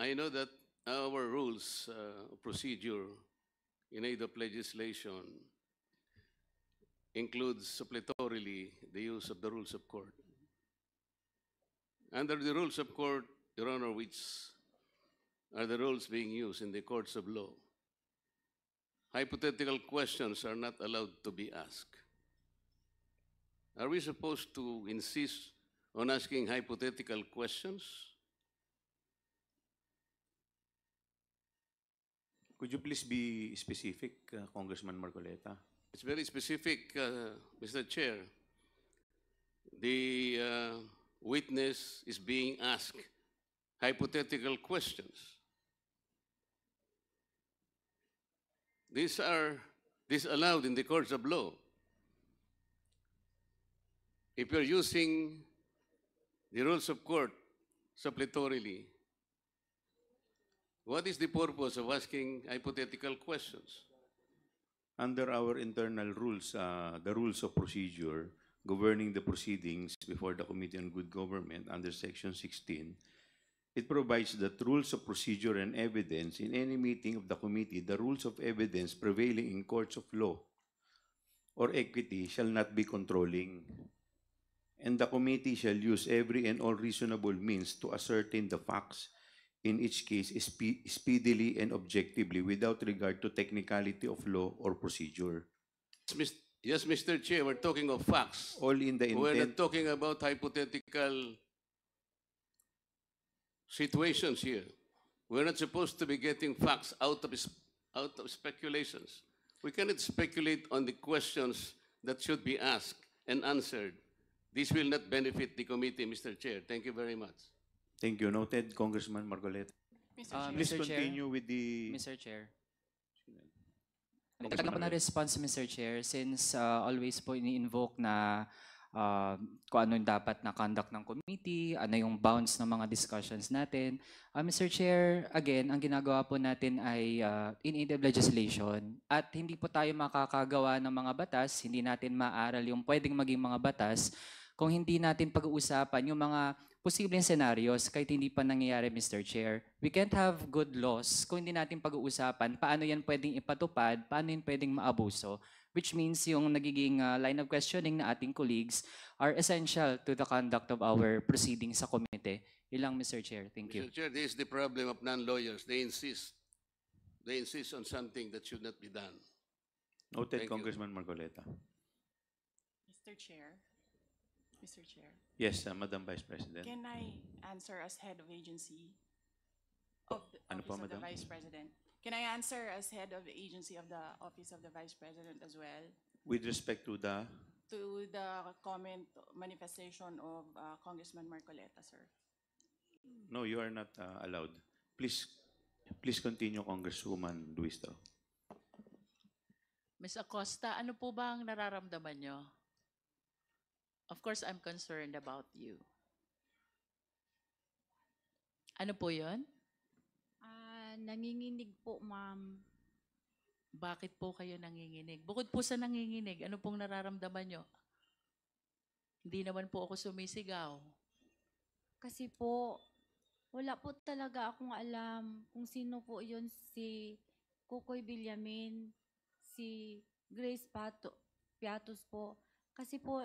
I know that our rules uh, procedure in aid of legislation includes supplitorily the use of the rules of court. Under the rules of court, Your Honor, which are the rules being used in the courts of law, hypothetical questions are not allowed to be asked. Are we supposed to insist on asking hypothetical questions? Could you please be specific, uh, Congressman Marcoleta? It's very specific, uh, Mr. Chair. The uh, witness is being asked hypothetical questions. These are disallowed in the courts of law. If you're using the rules of court suppletorily. What is the purpose of asking hypothetical questions? Under our internal rules, uh, the rules of procedure governing the proceedings before the Committee on Good Government under Section 16, it provides that rules of procedure and evidence in any meeting of the committee, the rules of evidence prevailing in courts of law or equity shall not be controlling. And the committee shall use every and all reasonable means to ascertain the facts in each case spe speedily and objectively without regard to technicality of law or procedure. Yes, Mr. Chair, we're talking of facts. All in the intent. We're not talking about hypothetical situations here. We're not supposed to be getting facts out of, out of speculations. We cannot speculate on the questions that should be asked and answered. This will not benefit the committee, Mr. Chair. Thank you very much. Thank you. Noted, Congressman Margolet. Mr. Uh, ah, Please continue with the... Mr. Chair. Nagtagap na response, Mr. Chair, since ah, always po ini-invoke na uh, kung ano yung dapat na conduct ng committee, ano yung bounds ng mga discussions natin. Uh, Mr. Chair, again, ang ginagawa po natin ay in aid legislation at hindi po tayo makakagawa ng mga batas, hindi natin maaral yung pwedeng maging mga batas kung hindi natin pag-uusapan yung mga posibleng scenarios kahit hindi pa nangyayari, Mr. Chair. We can't have good laws kung hindi natin pag-uusapan paano yan pwedeng ipatupad, paano yan pwedeng maabuso, which means yung nagiging uh, line of questioning na ating colleagues are essential to the conduct of our proceedings sa committee. Ilang, Mr. Chair. Thank you. Mr. Chair, this is the problem of non-lawyers. They insist. They insist on something that should not be done. Noted, Thank Congressman you. Margoleta. Mr. Chair, Mr. Chair. Yes, uh, Madam Vice President. Can I answer as head of agency of the ano Office pa, of Madam? the Vice President? Can I answer as head of agency of the Office of the Vice President as well? With respect to the? To the comment manifestation of uh, Congressman Marcoleta, sir. No, you are not uh, allowed. Please, please continue, Congresswoman Luistro. Ms. Acosta, ano po ba ang nararamdaman nyo? Of course, I'm concerned about you. Ano po yon? Ah, nanginginig po, ma'am. Bakit po kayo nanginginig? Bukod po sa nanginginig, ano pong nararamdaman nyo? Hindi naman po ako sumisigaw. Kasi po, wala po talaga akong alam kung sino po yon si Kukoy Villamin, si Grace Pato, Piatos po. Kasi po,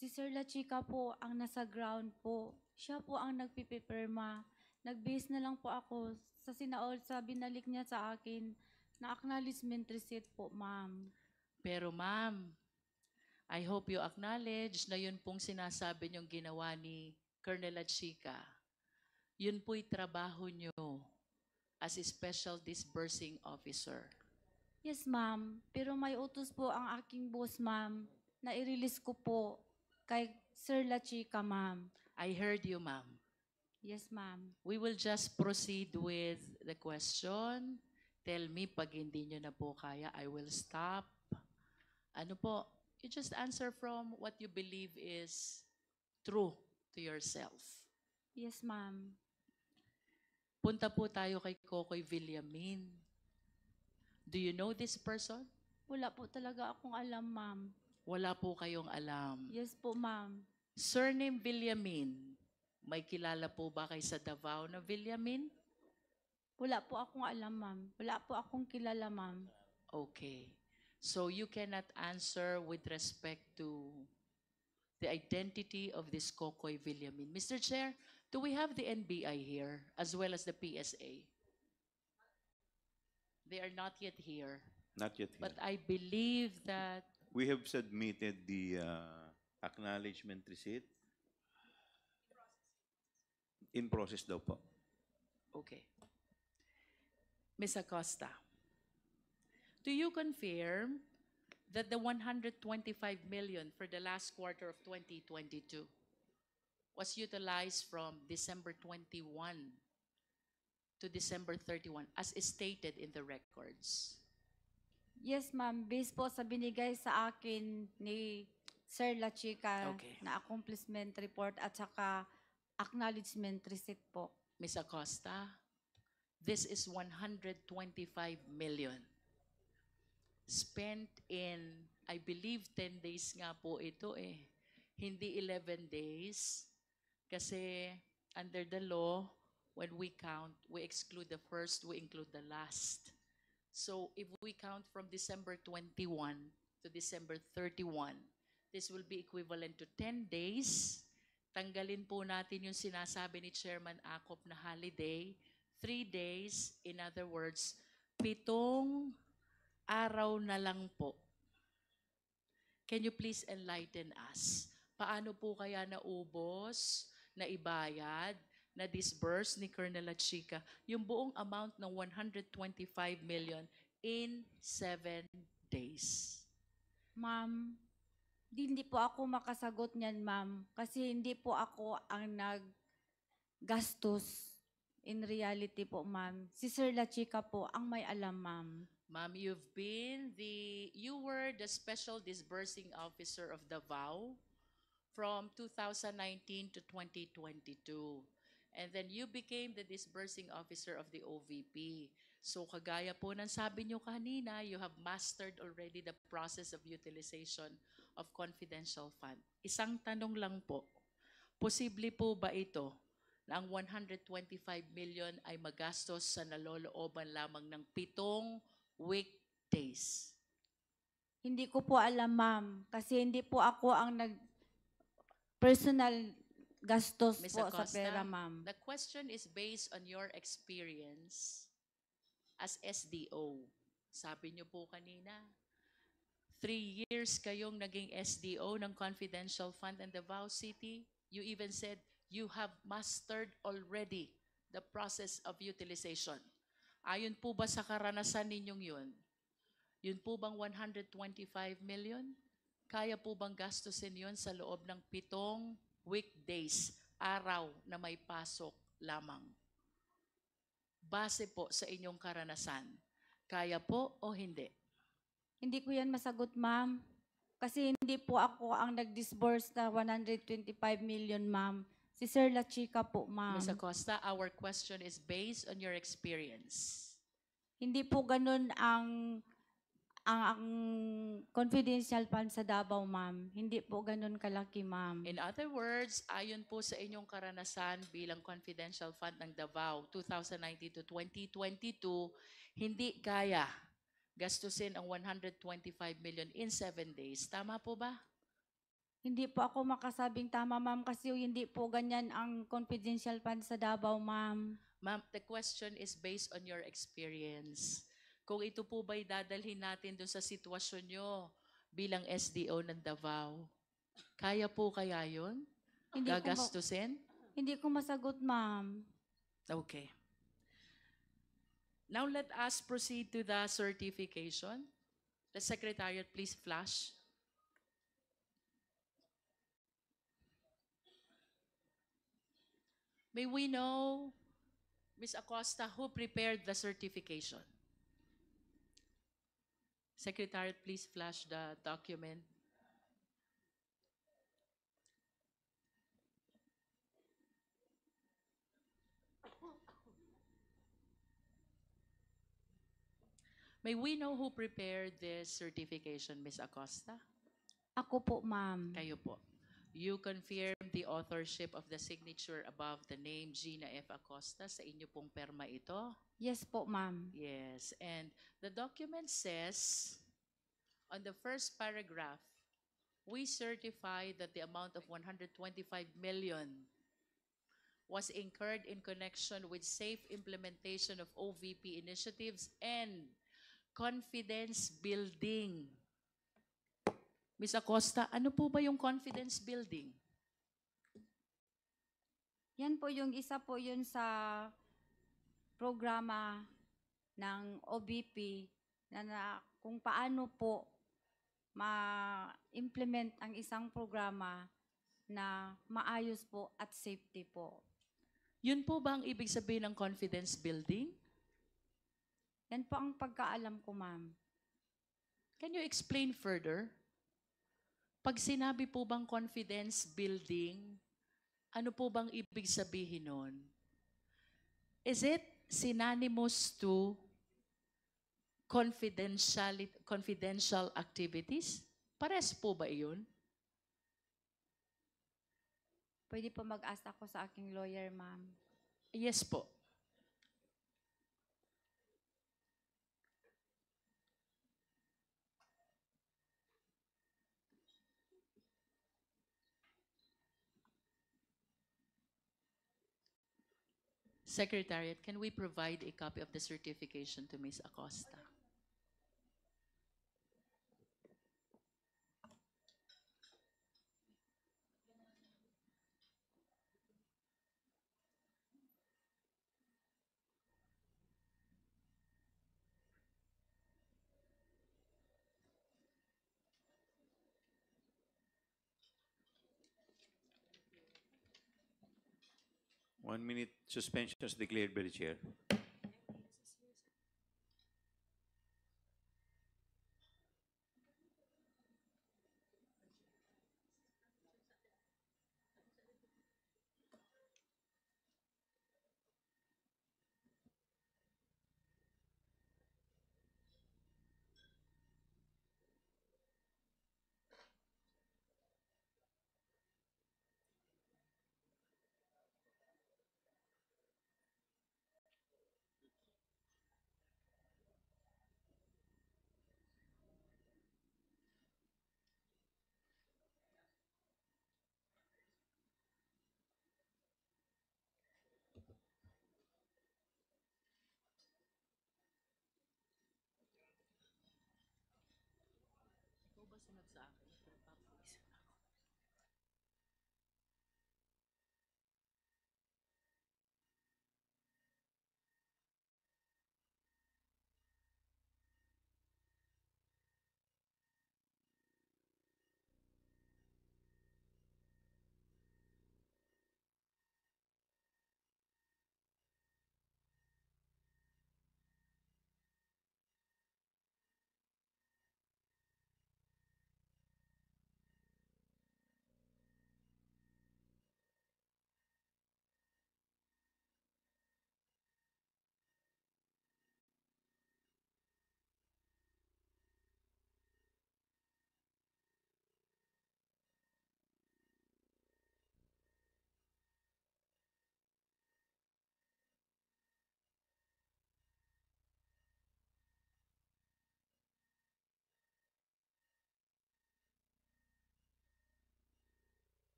Si Sir La Chica po ang nasa ground po. Siya po ang nagpipipirma. nag na lang po ako sa sinaol sa binalik niya sa akin na acknowledgement receipt po, ma'am. Pero ma'am, I hope you acknowledge na yun pong sinasabi niyong ginawa ni Colonel La Chica. Yun po'y trabaho niyo as a special disbursing officer. Yes, ma'am. Pero may utos po ang aking boss, ma'am, na i-release ko po Kay Sir La Chica, ma'am. I heard you, ma'am. Yes, ma'am. We will just proceed with the question. Tell me pag hindi nyo na po kaya, I will stop. Ano po? You just answer from what you believe is true to yourself. Yes, ma'am. Punta po tayo kay Kokoy Villamin. Do you know this person? Wala po talaga akong alam, ma'am. Wala po kayong alam. Yes po, ma'am. Surname Villamin. May kilala po ba kay sa Davao na Villamin? Wala po akong alam, ma'am. Wala po akong kilala, ma'am. Okay. So you cannot answer with respect to the identity of this Kokoy Villamin. Mr. Chair, do we have the NBI here as well as the PSA? They are not yet here. Not yet here. But I believe that We have submitted the uh, acknowledgement receipt. In process daw po. Okay. Ms. Acosta, do you confirm that the 125 million for the last quarter of 2022 was utilized from December 21 to December 31 as stated in the records? Yes, ma'am. Based po sa binigay sa akin ni Sir Lachica Okay. na accomplishment report at saka acknowledgement receipt po. Ms. Acosta, this is 125 million spent in, I believe, 10 days nga po ito eh. Hindi 11 days kasi under the law, when we count, we exclude the first, we include the last. So if we count from December 21 to December 31, this will be equivalent to 10 days. Tanggalin po natin yung sinasabi ni Chairman Akop na holiday, 3 days, in other words, pitong araw na lang po. Can you please enlighten us? Paano po kaya naubos, naibayad, na disburse ni Colonel Lachica yung buong amount ng 125 million in 7 days. Ma'am, hindi po ako makasagot niyan, ma'am. Kasi hindi po ako ang naggastos. In reality po, ma'am. Si Sir Lachica po ang may alam, ma'am. Ma'am, you've been the, you were the Special Disbursing Officer of Davao from 2019 to 2022. And then you became the disbursing officer of the OVP. So kagaya po ng sabi nyo kanina, you have mastered already the process of utilization of confidential fund. Isang tanong lang po, posible po ba ito na ang 125 million ay magastos sa nalolooban lamang ng pitong weekdays? Hindi ko po alam, ma'am. Kasi hindi po ako ang nag personal gastos Ms. po sa pera, ma'am. the question is based on your experience as SDO. Sabi niyo po kanina, three years kayong naging SDO ng Confidential Fund and Davao City. You even said you have mastered already the process of utilization. Ayon po ba sa karanasan ninyong yun? Yun po bang 125 million? Kaya po bang gastusin yun sa loob ng pitong weekdays, araw na may pasok lamang. Base po sa inyong karanasan, kaya po o hindi? Hindi ko yan masagot, ma'am. Kasi hindi po ako ang nag-disburse na 125 million, ma'am. Si Sir Lachica po, ma'am. Ms. Acosta, our question is based on your experience. Hindi po ganun ang ang, ang confidential fund sa Davao, ma'am. Hindi po ganun kalaki, ma'am. In other words, ayon po sa inyong karanasan bilang confidential fund ng Davao 2019 to 2022, hindi kaya gastusin ang 125 million in 7 days. Tama po ba? Hindi po ako makasabing tama, ma'am, kasi hindi po ganyan ang confidential fund sa Davao, ma'am. Ma'am, the question is based on your experience. Kung ito po ba'y dadalhin natin doon sa sitwasyon nyo bilang SDO ng Davao, kaya po kaya yun? Gagastusin? hindi ko masagot, ma'am. Okay. Now let us proceed to the certification. The Secretariat, please flash. May we know, Ms. Acosta, who prepared the certification? Secretary, please flash the document. May we know who prepared this certification, Ms. Acosta? Ako po, ma'am. Kayo po. you confirm the authorship of the signature above the name Gina F. Acosta. Sa inyo pong perma ito? Yes po, ma'am. Yes. And the document says, on the first paragraph, we certify that the amount of 125 million was incurred in connection with safe implementation of OVP initiatives and confidence building Ms. Acosta, ano po ba yung confidence building? Yan po yung isa po yun sa programa ng OBP na, na kung paano po ma-implement ang isang programa na maayos po at safety po. Yun po ba ang ibig sabihin ng confidence building? Yan po ang pagkaalam ko, ma'am. Can you explain further? Pag sinabi po bang confidence building, ano po bang ibig sabihin nun? Is it synonymous to confidential, confidential activities? Pares po ba iyon? Pwede po mag-ask ako sa aking lawyer, ma'am. Yes po. Secretariat, can we provide a copy of the certification to Ms. Acosta? One minute suspension is declared by the chair. sumunod sa akin.